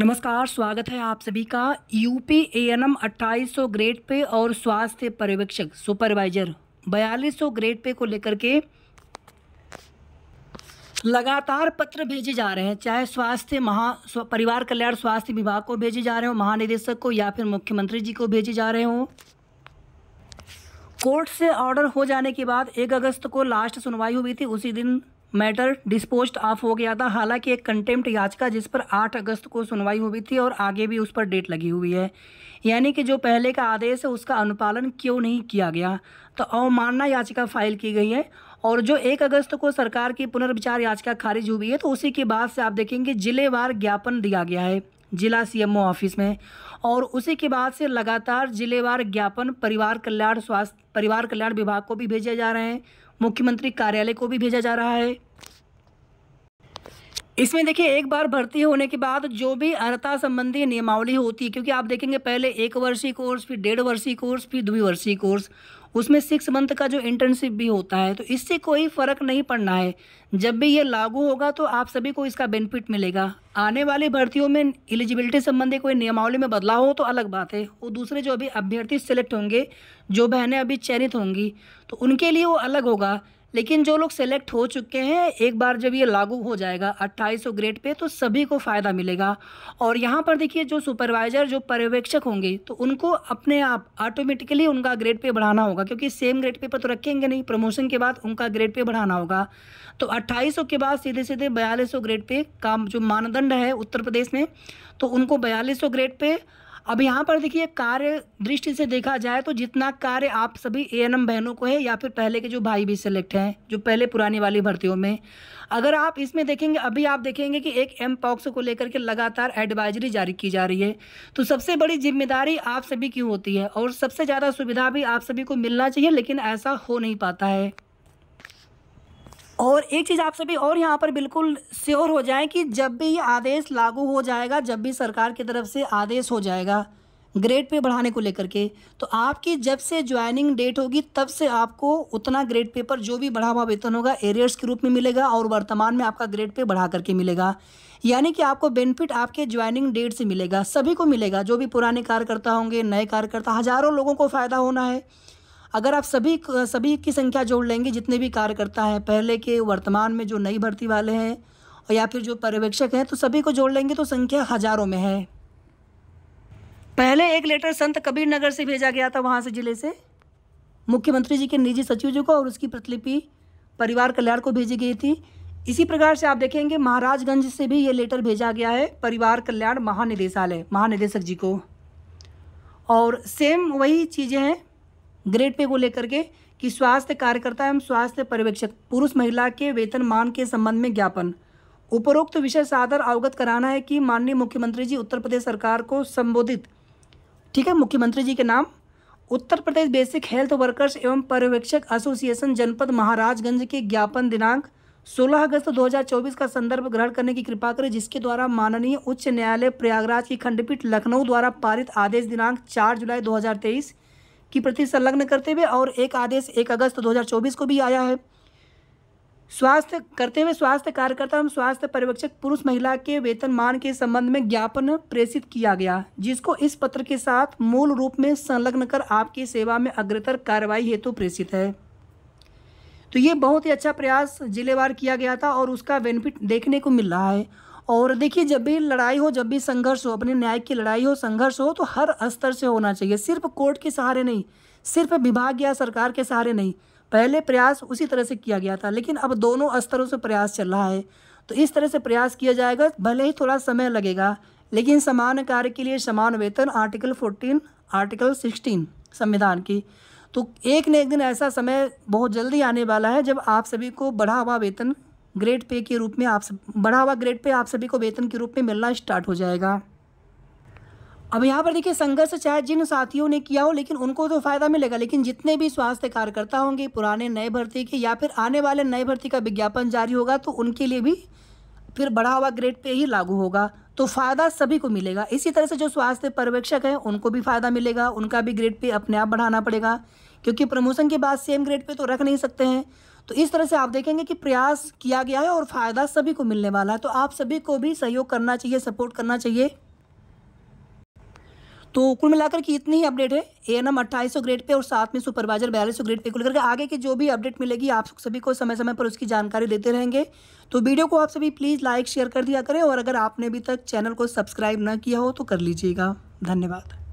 नमस्कार स्वागत है आप सभी का यूपी एम अट्ठाईस ग्रेड पे और स्वास्थ्य पर्यवेक्षक सुपरवाइजर बयालीस ग्रेड पे को लेकर के लगातार पत्र भेजे जा रहे हैं चाहे स्वास्थ्य महा परिवार कल्याण स्वास्थ्य विभाग को भेजे जा रहे हो महानिदेशक को या फिर मुख्यमंत्री जी को भेजे जा रहे हो कोर्ट से ऑर्डर हो जाने के बाद एक अगस्त को लास्ट सुनवाई हुई थी उसी दिन मैटर डिस्पोज ऑफ हो गया था हालांकि एक कंटेम्प्ट याचिका जिस पर 8 अगस्त को सुनवाई हुई थी और आगे भी उस पर डेट लगी हुई है यानी कि जो पहले का आदेश है उसका अनुपालन क्यों नहीं किया गया तो अवमानना याचिका फाइल की गई है और जो एक अगस्त को सरकार की पुनर्विचार याचिका खारिज हुई है तो उसी के बाद से आप देखेंगे जिलेवार ज्ञापन दिया गया है जिला सीएमओ ऑफिस में और उसी के बाद से लगातार जिलेवार ज्ञापन परिवार कल्याण स्वास्थ्य परिवार कल्याण विभाग को भी भेजे जा रहे हैं मुख्यमंत्री कार्यालय को भी भेजा जा रहा है इसमें देखिए एक बार भर्ती होने के बाद जो भी अर्ता संबंधी नियमावली होती है क्योंकि आप देखेंगे पहले एक वर्षीय कोर्स फिर डेढ़ वर्षीय कोर्स फिर द्विवर्षीय कोर्स उसमें सिक्स मंथ का जो इंटर्नशिप भी होता है तो इससे कोई फ़र्क नहीं पड़ना है जब भी ये लागू होगा तो आप सभी को इसका बेनिफिट मिलेगा आने वाली भर्तियों में एलिजिबिलिटी संबंधी कोई नियमावली में बदलाव हो तो अलग बात है और दूसरे जो अभी अभ्यर्थी सेलेक्ट होंगे जो बहनें अभी चयनित होंगी तो उनके लिए वो अलग होगा लेकिन जो लोग सेलेक्ट हो चुके हैं एक बार जब ये लागू हो जाएगा 2800 ग्रेड पे तो सभी को फ़ायदा मिलेगा और यहाँ पर देखिए जो सुपरवाइज़र जो पर्यवेक्षक होंगे तो उनको अपने आप ऑटोमेटिकली उनका ग्रेड पे बढ़ाना होगा क्योंकि सेम ग्रेड पे पर तो रखेंगे नहीं प्रमोशन के बाद उनका ग्रेड पे बढ़ाना होगा तो अट्ठाईस के बाद सीधे सीधे बयालीस ग्रेड पे का जो मानदंड है उत्तर प्रदेश में तो उनको बयालीस ग्रेड पर अब यहाँ पर देखिए कार्य दृष्टि से देखा जाए तो जितना कार्य आप सभी ए बहनों को है या फिर पहले के जो भाई भी सिलेक्ट हैं जो पहले पुरानी वाली भर्तियों में अगर आप इसमें देखेंगे अभी आप देखेंगे कि एक एम पॉक्स को लेकर के लगातार एडवाइजरी जारी की जा रही है तो सबसे बड़ी जिम्मेदारी आप सभी की होती है और सबसे ज़्यादा सुविधा भी आप सभी को मिलना चाहिए लेकिन ऐसा हो नहीं पाता है और एक चीज़ आप सभी और यहाँ पर बिल्कुल श्योर हो जाए कि जब भी ये आदेश लागू हो जाएगा जब भी सरकार की तरफ से आदेश हो जाएगा ग्रेड पे बढ़ाने को लेकर के तो आपकी जब से ज्वाइनिंग डेट होगी तब से आपको उतना ग्रेड पे पर जो भी बढ़ा हुआ वेतन होगा एरियर्स के रूप में मिलेगा और वर्तमान में आपका ग्रेड पे बढ़ा करके मिलेगा यानी कि आपको बेनिफिट आपके ज्वाइनिंग डेट से मिलेगा सभी को मिलेगा जो भी पुराने कार्यकर्ता होंगे नए कार्यकर्ता हज़ारों लोगों को फ़ायदा होना है अगर आप सभी सभी की संख्या जोड़ लेंगे जितने भी कार्यकर्ता हैं पहले के वर्तमान में जो नई भर्ती वाले हैं और या फिर जो पर्यवेक्षक हैं तो सभी को जोड़ लेंगे तो संख्या हज़ारों में है पहले एक लेटर संत कबीर नगर से भेजा गया था वहाँ से ज़िले से मुख्यमंत्री जी के निजी सचिव जी को और उसकी प्रतिलिपि परिवार कल्याण को भेजी गई थी इसी प्रकार से आप देखेंगे महाराजगंज से भी ये लेटर भेजा गया है परिवार कल्याण महानिदेशालय महानिदेशक जी को और सेम वही चीज़ें हैं ग्रेड पे को लेकर के कि स्वास्थ्य कार्यकर्ता एवं स्वास्थ्य पर्यवेक्षक पुरुष महिला के वेतन मान के संबंध में ज्ञापन उपरोक्त विषय साधर अवगत कराना है कि माननीय मुख्यमंत्री जी उत्तर प्रदेश सरकार को संबोधित ठीक है मुख्यमंत्री जी के नाम Uttar Pradesh basic health workers एवं पर्यवेक्षक एसोसिएशन जनपद महाराजगंज के ज्ञापन दिनांक 16 अगस्त 2024 का संदर्भ ग्रहण करने की कृपा करें जिसके द्वारा माननीय उच्च न्यायालय प्रयागराज की खंडपीठ लखनऊ द्वारा पारित आदेश दिनांक 4 जुलाई की प्रति संलग्न करते हुए और एक आदेश एक अगस्त 2024 को भी आया है स्वास्थ्य करते हुए स्वास्थ्य कार्यकर्ता एवं स्वास्थ्य पर्यवेक्षक पुरुष महिला के वेतनमान के संबंध में ज्ञापन प्रेषित किया गया जिसको इस पत्र के साथ मूल रूप में संलग्न कर आपकी सेवा में अग्रतर कार्रवाई हेतु तो प्रेषित है तो ये बहुत ही अच्छा प्रयास जिलेवार किया गया था और उसका बेनिफिट देखने को मिल रहा है और देखिए जब भी लड़ाई हो जब भी संघर्ष हो अपने न्याय की लड़ाई हो संघर्ष हो तो हर स्तर से होना चाहिए सिर्फ कोर्ट के सहारे नहीं सिर्फ विभाग या सरकार के सहारे नहीं पहले प्रयास उसी तरह से किया गया था लेकिन अब दोनों स्तरों से प्रयास चल रहा है तो इस तरह से प्रयास किया जाएगा भले ही थोड़ा समय लगेगा लेकिन समान कार्य के लिए समान वेतन आर्टिकल फोर्टीन आर्टिकल सिक्सटीन संविधान की तो एक न एक दिन ऐसा समय बहुत जल्दी आने वाला है जब आप सभी को बढ़ा हुआ वेतन ग्रेड पे के रूप में आप सब बढ़ा हुआ ग्रेड पे आप सभी को वेतन के रूप में मिलना स्टार्ट हो जाएगा अब यहाँ पर देखिए संघर्ष चाहे जिन साथियों ने किया हो लेकिन उनको तो फायदा मिलेगा लेकिन जितने भी स्वास्थ्य कार्यकर्ता होंगे पुराने नए भर्ती के या फिर आने वाले नए भर्ती का विज्ञापन जारी होगा तो उनके लिए भी फिर बढ़ा हुआ ग्रेड पे ही लागू होगा तो फ़ायदा सभी को मिलेगा इसी तरह से जो स्वास्थ्य पर्यवेक्षक हैं उनको भी फ़ायदा मिलेगा उनका भी ग्रेड पे अपने आप बढ़ाना पड़ेगा क्योंकि प्रमोशन के बाद सेम ग्रेड पे तो रख नहीं सकते हैं तो इस तरह से आप देखेंगे कि प्रयास किया गया है और फ़ायदा सभी को मिलने वाला है तो आप सभी को भी सहयोग करना चाहिए सपोर्ट करना चाहिए तो कुल मिलाकर की इतनी ही अपडेट है ए एन एम अट्ठाईस ग्रेड पे और साथ में सुपरवाइजर बयालीस ग्रेड पे कुल करके आगे की जो भी अपडेट मिलेगी आप सभी को समय समय पर उसकी जानकारी देते रहेंगे तो वीडियो को आप सभी प्लीज़ लाइक शेयर कर दिया करें और अगर आपने अभी तक चैनल को सब्सक्राइब ना किया हो तो कर लीजिएगा धन्यवाद